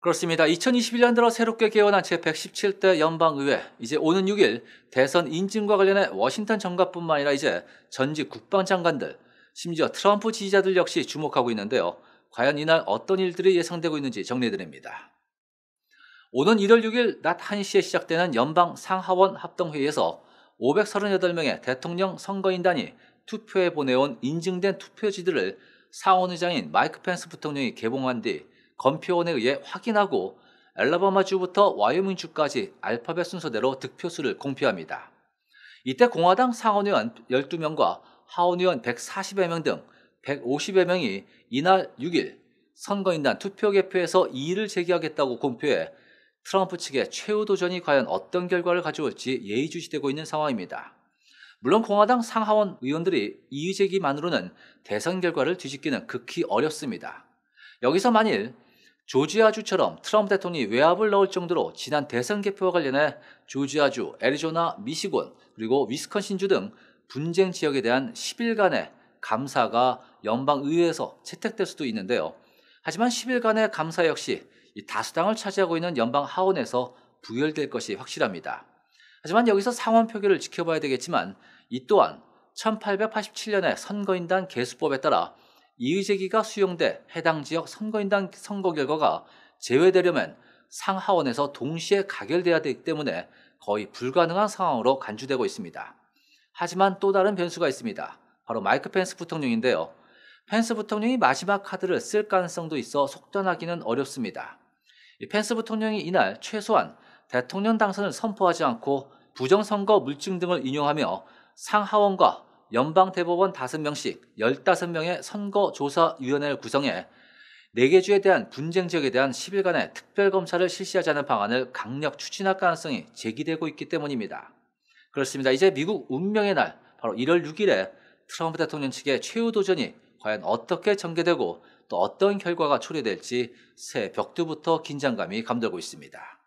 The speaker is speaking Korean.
그렇습니다. 2021년 들어 새롭게 개원한 제117대 연방의회, 이제 오는 6일 대선 인증과 관련해 워싱턴 정가뿐만 아니라 이제 전직 국방장관들, 심지어 트럼프 지지자들 역시 주목하고 있는데요. 과연 이날 어떤 일들이 예상되고 있는지 정리해드립니다. 오는 1월 6일 낮 1시에 시작되는 연방 상하원 합동회의에서 538명의 대통령 선거인단이 투표에 보내온 인증된 투표지들을 상원의장인 마이크 펜스 부통령이 개봉한 뒤 검표원에 의해 확인하고 엘라바마주부터 와이오밍주까지 알파벳 순서대로 득표수를 공표합니다. 이때 공화당 상원의원 12명과 하원의원 140여 명 등 150여 명이 이날 6일 선거인단 투표 개표에서 이의를 제기하겠다고 공표해 트럼프 측의 최후 도전이 과연 어떤 결과를 가져올지 예의주시되고 있는 상황입니다. 물론 공화당 상하원 의원들이 이의 제기만으로는 대선 결과를 뒤집기는 극히 어렵습니다. 여기서 만일 조지아주처럼 트럼프 대통령이 외압을 넣을 정도로 지난 대선 개표와 관련해 조지아주, 애리조나, 미시곤, 그리고 위스컨신주등 분쟁 지역에 대한 10일간의 감사가 연방의회에서 채택될 수도 있는데요. 하지만 10일간의 감사 역시 다수당을 차지하고 있는 연방 하원에서 부결될 것이 확실합니다. 하지만 여기서 상원 표결을 지켜봐야 되겠지만 이 또한 1887년의 선거인단 개수법에 따라 이의제기가 수용돼 해당 지역 선거인당 선거 결과가 제외되려면 상하원에서 동시에 가결돼야 되기 때문에 거의 불가능한 상황으로 간주되고 있습니다. 하지만 또 다른 변수가 있습니다. 바로 마이크 펜스 부통령인데요. 펜스 부통령이 마지막 카드를 쓸 가능성도 있어 속단하기는 어렵습니다. 펜스 부통령이 이날 최소한 대통령 당선을 선포하지 않고 부정선거 물증 등을 인용하며 상하원과 연방 대법원 5명씩 15명의 선거조사위원회를 구성해 4개 주에 대한 분쟁 지역에 대한 10일간의 특별검사를 실시하자는 방안을 강력 추진할 가능성이 제기되고 있기 때문입니다. 그렇습니다. 이제 미국 운명의 날, 바로 1월 6일에 트럼프 대통령 측의 최후 도전이 과연 어떻게 전개되고 또 어떤 결과가 초래될지 새 벽두부터 긴장감이 감돌고 있습니다.